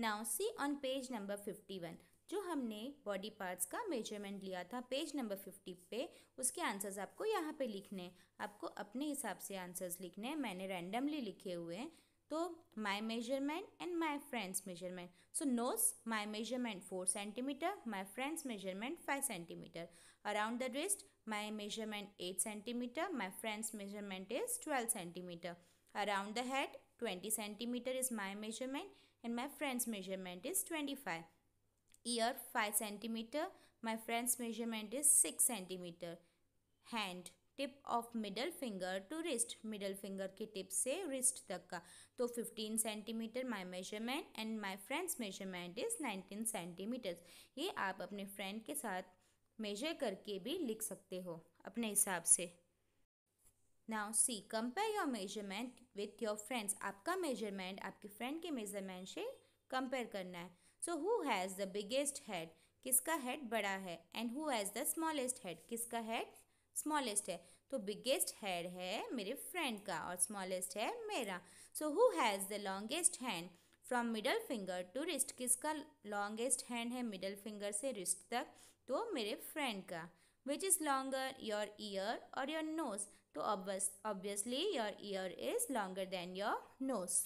Now see on page number fifty one जो हमने body parts का मेजरमेंट लिया था पेज नंबर फिफ्टी पे उसके आंसर्स आपको यहाँ पे लिखने हैं आपको अपने हिसाब से आंसर्स लिखने हैं मैंने रैंडमली लिखे हुए हैं तो my measurement and my friend's measurement so nose my measurement four centimetre my friend's measurement five centimetre around the wrist my measurement eight centimetre my friend's measurement is twelve centimetre around the head twenty centimetre is my measurement and my friend's measurement is twenty five ear five centimetre my friend's measurement is six centimetre hand tip of middle finger to wrist middle finger के tip से wrist तक का तो fifteen centimetre my measurement and my friend's measurement is nineteen centimetre ये आप अपने friend के साथ मेजर करके भी लिख सकते हो अपने हिसाब से now see compare your measurement with your friends आपका मेजरमेंट आपके फ्रेंड के मेजरमेंट से कंपेयर करना है so who has the biggest head किसका हेड बड़ा है and who has the smallest head किसका हेड स्मॉलेस्ट है तो बिगेस्ट हेड है मेरे फ्रेंड का और स्मॉलेस्ट है मेरा so who has the longest hand from middle finger to wrist किसका लॉन्गेस्ट हैंड है मिडल फिंगर से रिस्ट तक तो मेरे फ्रेंड का Which is longer, your ear or your nose? So obvious, obviously your ear is longer than your nose.